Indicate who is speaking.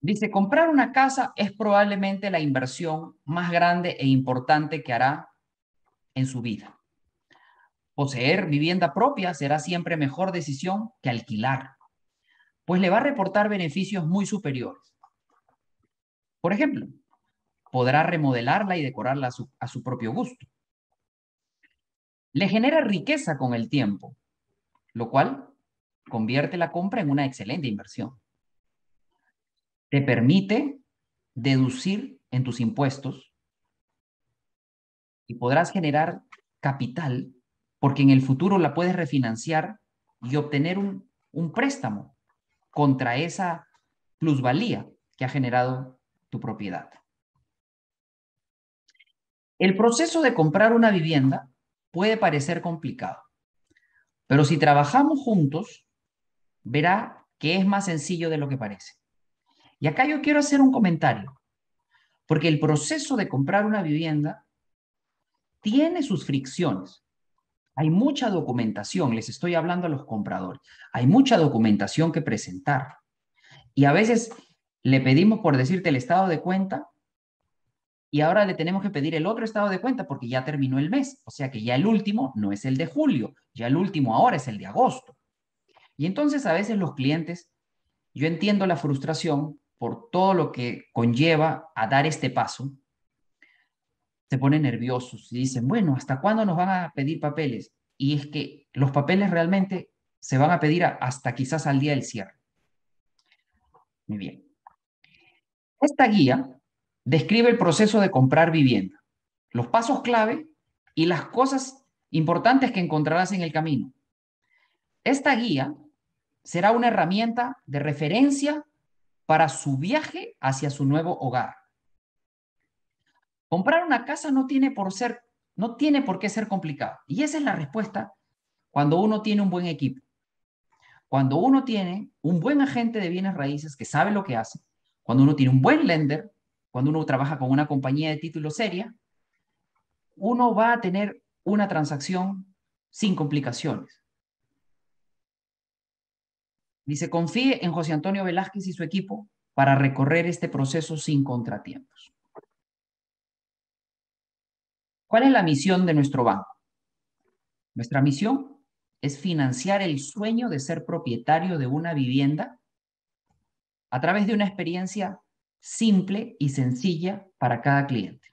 Speaker 1: Dice, comprar una casa es probablemente la inversión más grande e importante que hará en su vida. Poseer vivienda propia será siempre mejor decisión que alquilar, pues le va a reportar beneficios muy superiores. Por ejemplo, podrá remodelarla y decorarla a su, propio gusto. Le genera riqueza con el tiempo, lo cual convierte la compra en una excelente inversión te permite deducir en tus impuestos y podrás generar capital porque en el futuro la puedes refinanciar y obtener un, un préstamo contra esa plusvalía que ha generado tu propiedad. El proceso de comprar una vivienda puede parecer complicado, pero si trabajamos juntos, verá que es más sencillo de lo que parece. Y acá yo quiero hacer un comentario, porque el proceso de comprar una vivienda tiene sus fricciones. Hay mucha documentación, les estoy hablando a los compradores, hay mucha documentación que presentar. Y a veces le pedimos por decirte el estado de cuenta y ahora le tenemos que pedir el otro estado de cuenta porque ya terminó el mes. O sea que ya el último no es el de julio, ya el último ahora es el de agosto. Y entonces a veces los clientes, yo entiendo la frustración por todo lo que conlleva a dar este paso, se ponen nerviosos y dicen, bueno, ¿hasta cuándo nos van a pedir papeles? Y es que los papeles realmente se van a pedir hasta quizás al día del cierre. Muy bien. Esta guía describe el proceso de comprar vivienda, los pasos clave y las cosas importantes que encontrarás en el camino. Esta guía será una herramienta de referencia para su viaje hacia su nuevo hogar. Comprar una casa no tiene por ser no tiene por qué ser complicado. Y esa es la respuesta cuando uno tiene un buen equipo. Cuando uno tiene un buen agente de bienes raíces que sabe lo que hace, cuando uno tiene un buen lender, cuando uno trabaja con una compañía de título seria, uno va a tener una transacción sin complicaciones. Dice, confíe en José Antonio Velázquez y su equipo para recorrer este proceso sin contratiempos. ¿Cuál es la misión de nuestro banco? Nuestra misión es financiar el sueño de ser propietario de una vivienda a través de una experiencia simple y sencilla para cada cliente.